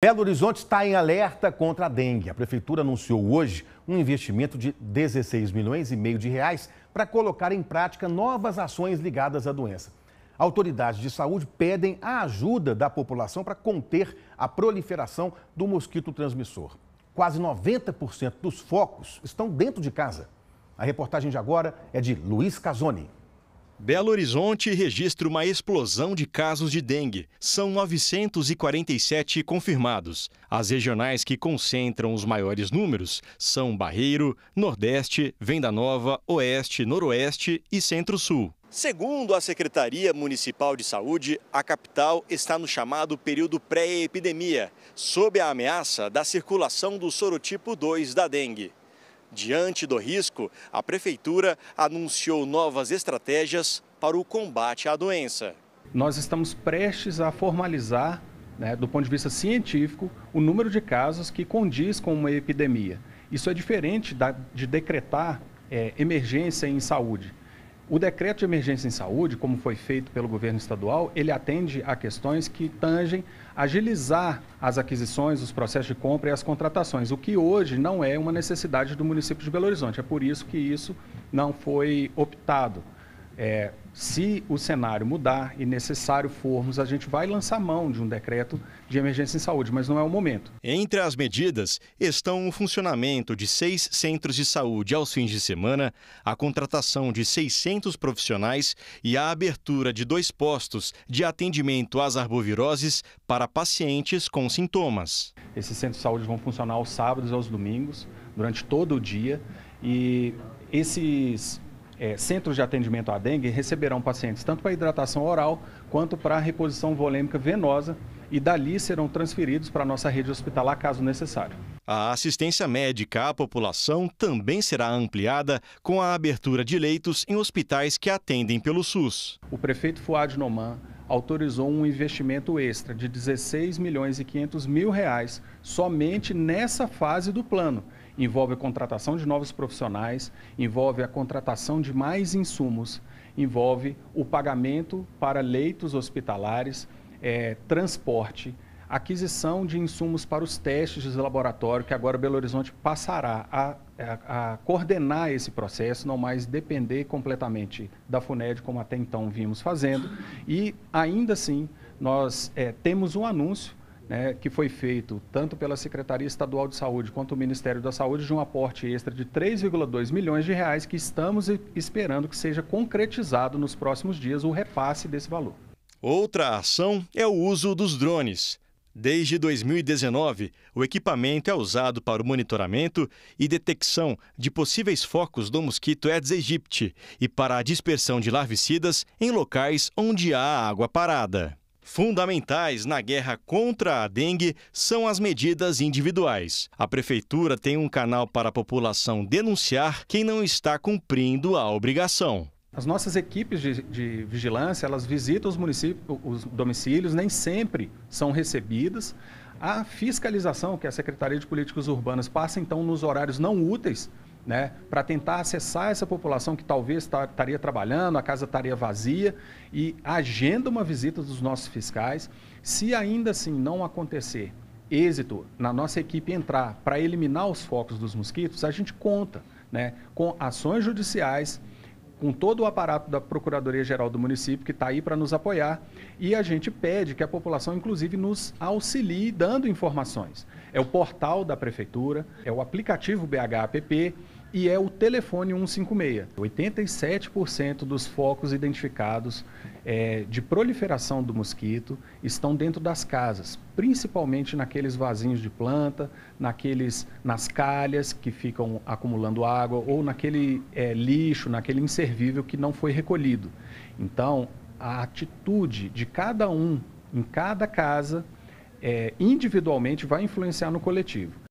Belo Horizonte está em alerta contra a dengue. A prefeitura anunciou hoje um investimento de 16 milhões e meio de reais para colocar em prática novas ações ligadas à doença. Autoridades de saúde pedem a ajuda da população para conter a proliferação do mosquito transmissor. Quase 90% dos focos estão dentro de casa. A reportagem de agora é de Luiz Casoni. Belo Horizonte registra uma explosão de casos de dengue. São 947 confirmados. As regionais que concentram os maiores números são Barreiro, Nordeste, Venda Nova, Oeste, Noroeste e Centro-Sul. Segundo a Secretaria Municipal de Saúde, a capital está no chamado período pré-epidemia, sob a ameaça da circulação do sorotipo 2 da dengue. Diante do risco, a Prefeitura anunciou novas estratégias para o combate à doença. Nós estamos prestes a formalizar, né, do ponto de vista científico, o número de casos que condiz com uma epidemia. Isso é diferente da, de decretar é, emergência em saúde. O decreto de emergência em saúde, como foi feito pelo governo estadual, ele atende a questões que tangem agilizar as aquisições, os processos de compra e as contratações, o que hoje não é uma necessidade do município de Belo Horizonte. É por isso que isso não foi optado. É, se o cenário mudar e necessário formos, a gente vai lançar mão de um decreto de emergência em saúde, mas não é o momento. Entre as medidas estão o funcionamento de seis centros de saúde aos fins de semana, a contratação de 600 profissionais e a abertura de dois postos de atendimento às arboviroses para pacientes com sintomas. Esses centros de saúde vão funcionar aos sábados e aos domingos, durante todo o dia, e esses é, centros de atendimento à dengue receberão pacientes tanto para hidratação oral quanto para reposição volêmica venosa e dali serão transferidos para a nossa rede hospitalar caso necessário. A assistência médica à população também será ampliada com a abertura de leitos em hospitais que atendem pelo SUS. O prefeito Fuad Noman autorizou um investimento extra de 16 milhões e 500 mil reais somente nessa fase do plano. Envolve a contratação de novos profissionais, envolve a contratação de mais insumos, envolve o pagamento para leitos hospitalares, é, transporte, aquisição de insumos para os testes de laboratório, que agora Belo Horizonte passará a, a, a, coordenar esse processo, não mais depender completamente da FUNED, como até então vimos fazendo. E, ainda assim, nós é, temos um anúncio né, que foi feito tanto pela Secretaria Estadual de Saúde quanto o Ministério da Saúde de um aporte extra de 3,2 milhões de reais que estamos esperando que seja concretizado nos próximos dias o repasse desse valor. Outra ação é o uso dos drones. Desde 2019, o equipamento é usado para o monitoramento e detecção de possíveis focos do mosquito Aedes aegypti e para a dispersão de larvicidas em locais onde há água parada. Fundamentais na guerra contra a dengue são as medidas individuais. A prefeitura tem um canal para a população denunciar quem não está cumprindo a obrigação. As nossas equipes de, de, vigilância, elas visitam os municípios, os domicílios, nem sempre são recebidas. A fiscalização que a Secretaria de Políticas Urbanas passa, então, nos horários não úteis, né, para tentar acessar essa população que talvez estaria trabalhando, a casa estaria vazia, e agenda uma visita dos nossos fiscais. Se ainda assim não acontecer êxito na nossa equipe entrar para eliminar os focos dos mosquitos, a gente conta né, com ações judiciais com todo o aparato da Procuradoria-Geral do município que está aí para nos apoiar. E a gente pede que a população, inclusive, nos auxilie dando informações. É o portal da Prefeitura, é o aplicativo BHAPP, e é o telefone 156. 87% dos focos identificados é, de proliferação do mosquito estão dentro das casas, principalmente naqueles vasinhos de planta, naqueles nas calhas que ficam acumulando água ou naquele é, lixo, naquele inservível que não foi recolhido. Então, a atitude de cada um em cada casa é, individualmente vai influenciar no coletivo.